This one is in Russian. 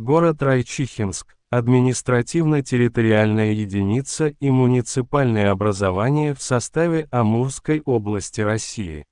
Город Райчихинск, административно-территориальная единица и муниципальное образование в составе Амурской области России.